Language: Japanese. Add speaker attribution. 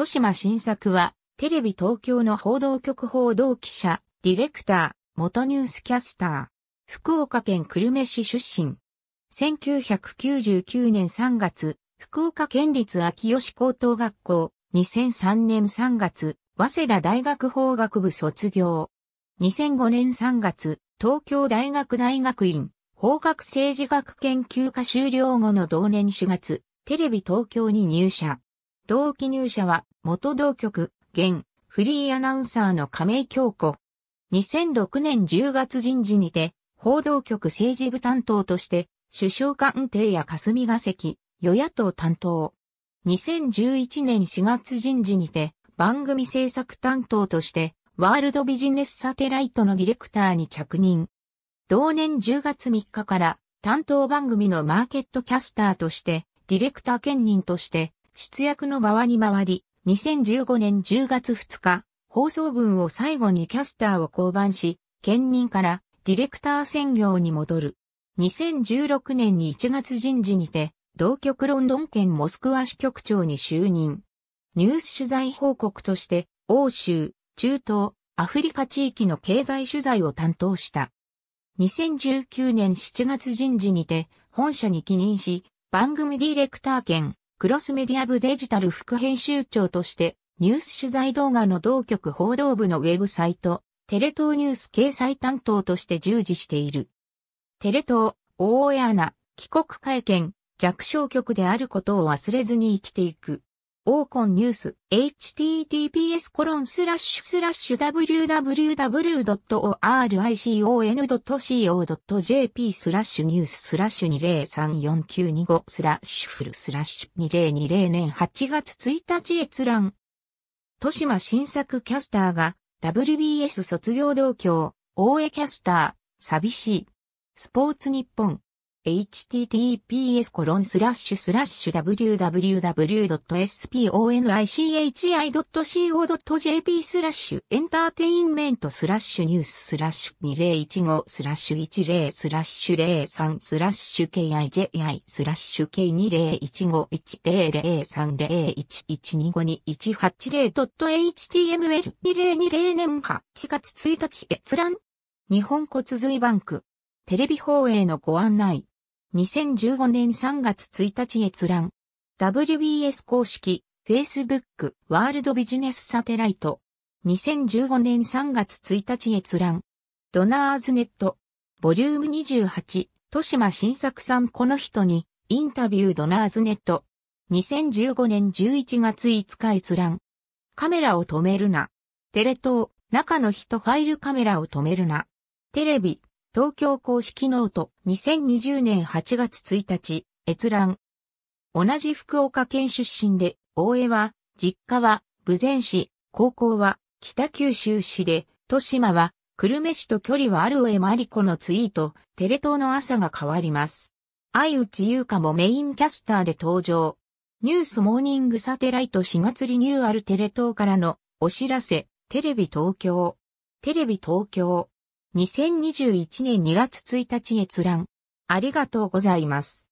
Speaker 1: 豊島新作は、テレビ東京の報道局報道記者、ディレクター、元ニュースキャスター、福岡県久留米市出身。1999年3月、福岡県立秋吉高等学校、2003年3月、早稲田大学法学部卒業。2005年3月、東京大学大学院、法学政治学研究科修了後の同年4月、テレビ東京に入社。同期入社は、元同局、現、フリーアナウンサーの亀井京子。2006年10月人事にて、報道局政治部担当として、首相官邸や霞が関、与野党担当。2011年4月人事にて、番組制作担当として、ワールドビジネスサテライトのディレクターに着任。同年10月3日から、担当番組のマーケットキャスターとして、ディレクター兼任として、出役の側に回り、2015年10月2日、放送分を最後にキャスターを降板し、兼任からディレクター専業に戻る。2016年に1月人事にて、同局ロンドン県モスクワ支局長に就任。ニュース取材報告として、欧州、中東、アフリカ地域の経済取材を担当した。2019年7月人事にて、本社に帰任し、番組ディレクター兼クロスメディア部デジタル副編集長として、ニュース取材動画の同局報道部のウェブサイト、テレ東ニュース掲載担当として従事している。テレ東、大江アナ、帰国会見、弱小局であることを忘れずに生きていく。オーコンニュース、https コロンスラッシュスラッシュ www.oricon.co.jp スラッシュニューススラッシュ203495スラッシュフルスラッシュ2020年8月1日閲覧。豊島新作キャスターが WBS 卒業同郷、大江キャスター、寂しい。スポーツ日本。https://www.sponichi.co.jp スラッシュエンターテインメントスラッシュニューススラッシュ2015スラッシュ10スラッシュ03スラッシュ KIJI スラッシュ K2015100301125218.html2020 年8月1日閲覧日本骨髄バンクテレビ放映のご案内2015年3月1日閲覧。WBS 公式、Facebook、ワールドビジネスサテライト。2015年3月1日閲覧。ドナーズネット。ボリューム28、豊島新作さんこの人に、インタビュードナーズネット。2015年11月5日閲覧。カメラを止めるな。テレ東、中の人ファイルカメラを止めるな。テレビ、東京公式ノート2020年8月1日、閲覧。同じ福岡県出身で、大江は、実家は、豊前市、高校は、北九州市で、豊島は、久留米市と距離はある上マリコのツイート、テレ東の朝が変わります。相内優香もメインキャスターで登場。ニュースモーニングサテライト4月リニューアルテレ東からのお知らせ、テレビ東京。テレビ東京。2021年2月1日閲覧。ありがとうございます。